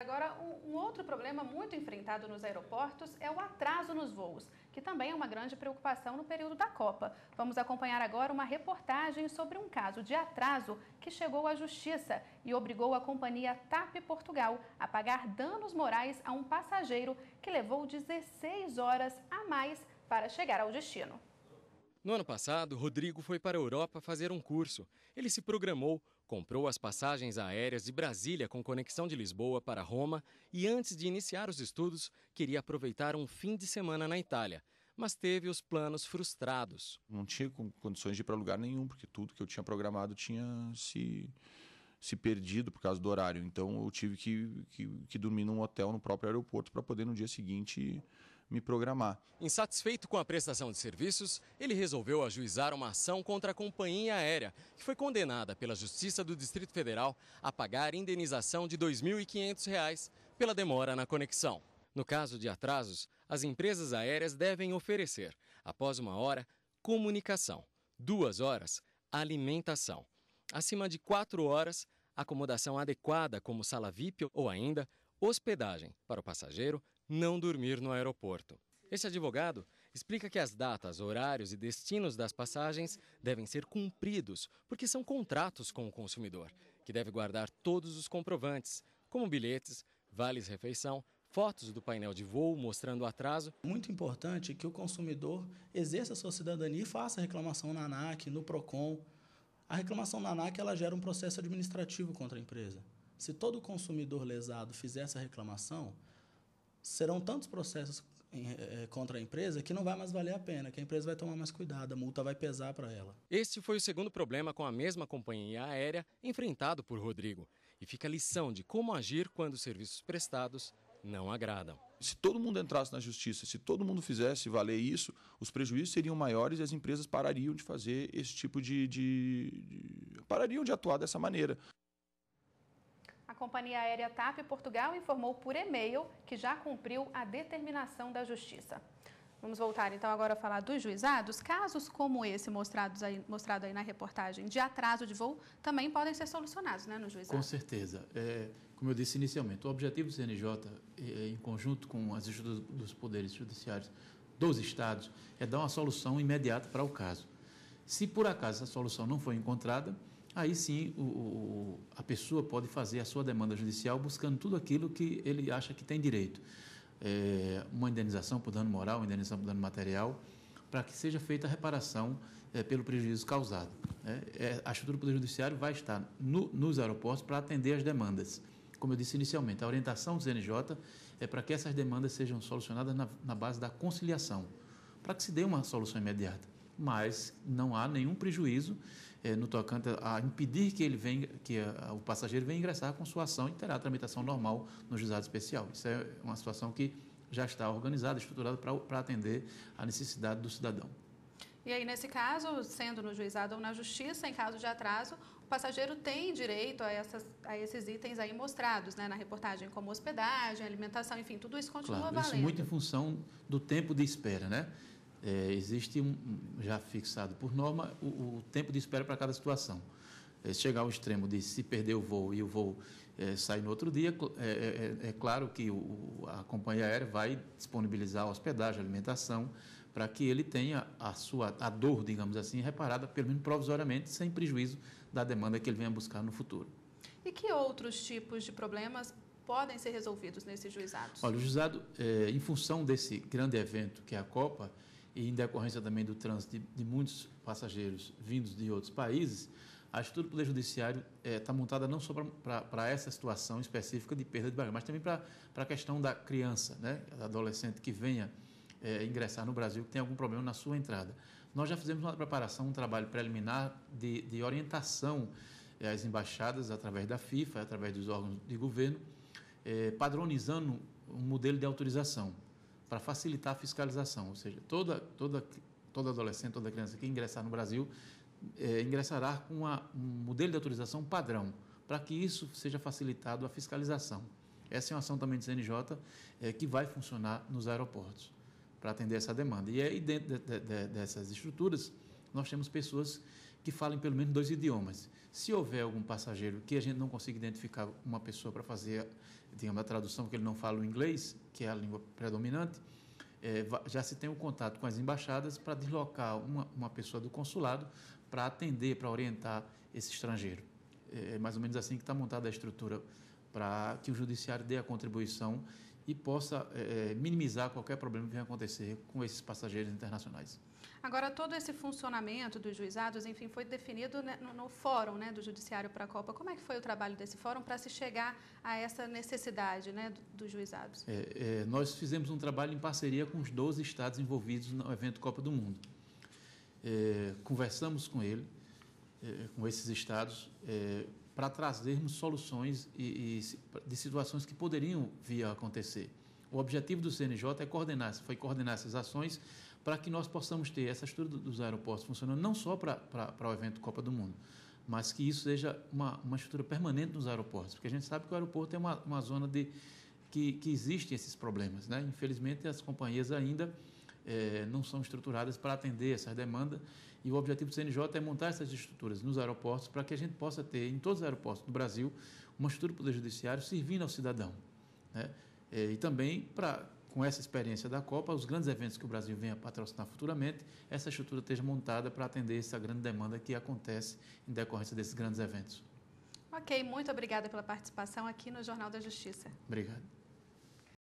Agora, um outro problema muito enfrentado nos aeroportos é o atraso nos voos, que também é uma grande preocupação no período da Copa. Vamos acompanhar agora uma reportagem sobre um caso de atraso que chegou à Justiça e obrigou a companhia TAP Portugal a pagar danos morais a um passageiro que levou 16 horas a mais para chegar ao destino. No ano passado, Rodrigo foi para a Europa fazer um curso. Ele se programou, comprou as passagens aéreas de Brasília com conexão de Lisboa para Roma e, antes de iniciar os estudos, queria aproveitar um fim de semana na Itália, mas teve os planos frustrados. Não tinha condições de ir para lugar nenhum, porque tudo que eu tinha programado tinha se se perdido por causa do horário. Então eu tive que, que, que dormir num hotel no próprio aeroporto para poder no dia seguinte me programar. Insatisfeito com a prestação de serviços, ele resolveu ajuizar uma ação contra a companhia aérea, que foi condenada pela Justiça do Distrito Federal a pagar indenização de R$ 2.500 pela demora na conexão. No caso de atrasos, as empresas aéreas devem oferecer, após uma hora, comunicação, duas horas, alimentação, acima de quatro horas, acomodação adequada como sala VIP ou ainda hospedagem para o passageiro não dormir no aeroporto. Este advogado explica que as datas, horários e destinos das passagens devem ser cumpridos, porque são contratos com o consumidor, que deve guardar todos os comprovantes, como bilhetes, vales refeição, fotos do painel de voo mostrando o atraso. Muito importante que o consumidor exerça sua cidadania e faça a reclamação na ANAC, no PROCON. A reclamação na ANAC ela gera um processo administrativo contra a empresa. Se todo consumidor lesado fizer essa reclamação, serão tantos processos em, é, contra a empresa que não vai mais valer a pena, que a empresa vai tomar mais cuidado, a multa vai pesar para ela. Esse foi o segundo problema com a mesma companhia aérea enfrentado por Rodrigo. E fica a lição de como agir quando os serviços prestados não agradam. Se todo mundo entrasse na justiça, se todo mundo fizesse valer isso, os prejuízos seriam maiores e as empresas parariam de fazer esse tipo de. de, de parariam de atuar dessa maneira companhia aérea TAP Portugal informou por e-mail que já cumpriu a determinação da Justiça. Vamos voltar então agora a falar dos juizados. Casos como esse mostrados aí, mostrado aí na reportagem de atraso de voo também podem ser solucionados né, no juizado. Com certeza. É, como eu disse inicialmente, o objetivo do CNJ, é, é, em conjunto com as estruturas dos poderes judiciários dos estados, é dar uma solução imediata para o caso. Se por acaso essa solução não foi encontrada, aí sim o, o, a pessoa pode fazer a sua demanda judicial buscando tudo aquilo que ele acha que tem direito. É, uma indenização por dano moral, uma indenização por dano material, para que seja feita a reparação é, pelo prejuízo causado. É, é a estrutura do Poder Judiciário vai estar no, nos aeroportos para atender as demandas. Como eu disse inicialmente, a orientação do CNJ é para que essas demandas sejam solucionadas na, na base da conciliação, para que se dê uma solução imediata mas não há nenhum prejuízo eh, no tocante a impedir que ele venha, que a, o passageiro venha ingressar com sua ação e terá a tramitação normal no juizado especial. Isso é uma situação que já está organizada, estruturada para atender a necessidade do cidadão. E aí, nesse caso, sendo no juizado ou na justiça, em caso de atraso, o passageiro tem direito a, essas, a esses itens aí mostrados né, na reportagem, como hospedagem, alimentação, enfim, tudo isso continua claro, valendo. Isso muito em função do tempo de espera, né? É, existe um, já fixado por norma o, o tempo de espera para cada situação. É, chegar ao extremo de se perder o voo e o voo é, sair no outro dia, é, é, é, é, claro que o, a companhia aérea vai disponibilizar hospedagem, alimentação, para que ele tenha a sua a dor, digamos assim, reparada, pelo menos provisoriamente, sem prejuízo da demanda que ele venha buscar no futuro. E que outros tipos de problemas podem ser resolvidos nesses juizados? Olha, o juizado, em função desse grande evento que é a Copa, e em decorrência também do trânsito de, de muitos passageiros vindos de outros países, a estrutura do Poder Judiciário está eh, é, montada não só para essa situação específica de perda de bagagem, mas também para a questão da criança, né, adolescente que venha é, ingressar no Brasil, que tem algum problema na sua entrada. Nós já fizemos uma preparação, um trabalho preliminar de, de orientação é, às embaixadas, através da FIFA, através dos órgãos de governo, padronizando um modelo de autorização para facilitar a fiscalização, ou seja, toda, toda, toda adolescente, toda criança que ingressar no Brasil é, ingressará com uma, um modelo de autorização padrão, para que isso seja facilitado a fiscalização. Essa é uma ação também do CNJ é, eh, que vai funcionar nos aeroportos para atender essa demanda. E aí, dentro de, de, de, dessas estruturas, nós temos pessoas que falem pelo menos dois idiomas. Se houver algum passageiro que a gente não consiga identificar uma pessoa para fazer, digamos, a tradução, porque ele não fala o inglês, que é a língua predominante, é, já se tem o um contato com as embaixadas para deslocar uma, uma pessoa do consulado para atender, para orientar esse estrangeiro. É, é mais ou menos assim que está montada a estrutura para que o judiciário dê a contribuição e possa é, é, minimizar qualquer problema que venha acontecer com esses passageiros internacionais. Agora, todo esse funcionamento dos juizados, enfim, foi definido né, no, no fórum né, do Judiciário para a Copa. Como é que foi o trabalho desse fórum para se chegar a essa necessidade né, dos juizados? É, é, nós fizemos um trabalho em parceria com os 12 estados envolvidos no evento Copa do Mundo. É, conversamos com ele, é, com esses estados, para trazermos soluções e, e, de situações que poderiam vir a acontecer. O objetivo do CNJ é coordenar, foi coordenar essas ações para que nós possamos ter essa estrutura dos aeroportos funcionando não só para o evento Copa do Mundo, mas que isso seja uma, uma estrutura permanente nos aeroportos, porque a gente sabe que o aeroporto é uma, uma zona de, que, que existem esses problemas. Né? Infelizmente, as companhias ainda é, não são estruturadas para atender essas demandas. E o objetivo do CNJ é montar essas estruturas nos aeroportos para que a gente possa ter, em todos os aeroportos do Brasil, uma estrutura do Poder Judiciário servindo ao cidadão. Né? É, e também para com essa experiência da Copa, os grandes eventos que o Brasil venha patrocinar futuramente, essa estrutura esteja montada para atender essa grande demanda que acontece em decorrência desses grandes eventos. Ok, muito obrigada pela participação aqui no Jornal da Justiça. Obrigado.